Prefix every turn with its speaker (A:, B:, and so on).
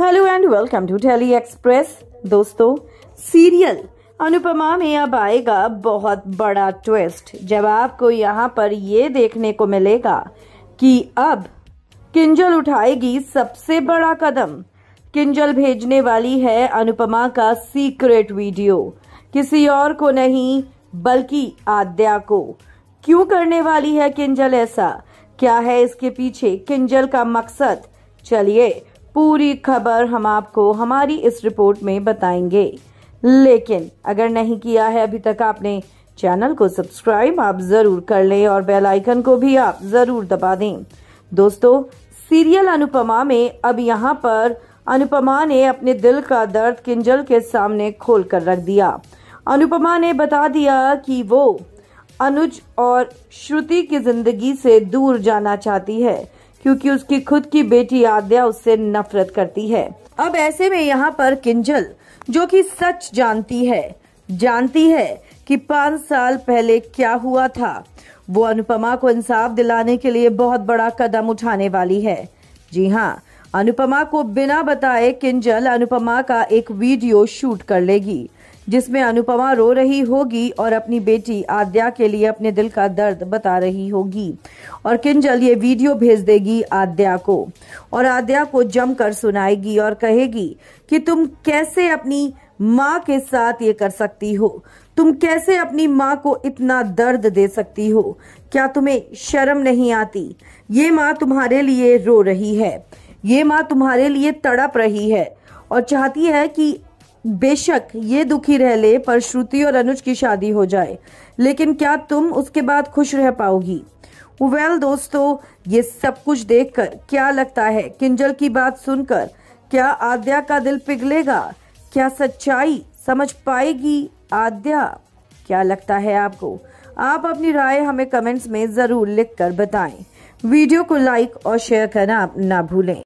A: hello and welcome to daily express दोस्तों सीरियल अनुपमा में अब आएगा बहुत बड़ा ट्विस्ट जब आपको यहाँ पर ये देखने को मिलेगा कि अब किंजल उठाएगी सबसे बड़ा कदम किंजल भेजने वाली है अनुपमा का सीक्रेट वीडियो किसी और को नहीं बल्कि आद्या को क्यों करने वाली है किंजल ऐसा क्या है इसके पीछे किंजल का मकसद चलिए पूरी खबर हम आपको हमारी इस रिपोर्ट में बताएंगे लेकिन अगर नहीं किया है अभी तक आपने चैनल को सब्सक्राइब आप जरूर कर लें और बेल आइकन को भी आप जरूर दबा दें दोस्तों सीरियल अनुपमा में अब यहाँ पर अनुपमा ने अपने दिल का दर्द किंजल के सामने खोल कर रख दिया अनुपमा ने बता दिया कि वो अनुज और श्रुति की जिंदगी से दूर जाना चाहती है क्योंकि उसकी खुद की बेटी आद्या उससे नफरत करती है अब ऐसे में यहाँ पर किंजल जो कि सच जानती है जानती है कि पाँच साल पहले क्या हुआ था वो अनुपमा को इंसाफ दिलाने के लिए बहुत बड़ा कदम उठाने वाली है जी हाँ अनुपमा को बिना बताए किंजल अनुपमा का एक वीडियो शूट कर लेगी जिसमें अनुपमा रो रही होगी और अपनी बेटी आद्या के लिए अपने दिल का दर्द बता रही होगी और किंजल ये वीडियो भेज देगी आद्या को और आद्या को जमकर सुनाएगी और कहेगी कि तुम कैसे अपनी माँ के साथ ये कर सकती हो तुम कैसे अपनी माँ को इतना दर्द दे सकती हो क्या तुम्हें शर्म नहीं आती ये माँ तुम्हारे लिए रो रही है ये माँ तुम्हारे लिए तड़प रही है और चाहती है कि बेशक ये दुखी रह ले पर श्रुति और अनुज की शादी हो जाए लेकिन क्या तुम उसके बाद खुश रह पाओगी वेल दोस्तों ये सब कुछ देखकर क्या लगता है किंजल की बात सुनकर क्या आद्या का दिल पिघलेगा क्या सच्चाई समझ पाएगी आद्या क्या लगता है आपको आप अपनी राय हमें कमेंट्स में जरूर लिखकर बताएं वीडियो को लाइक और शेयर करना ना भूलें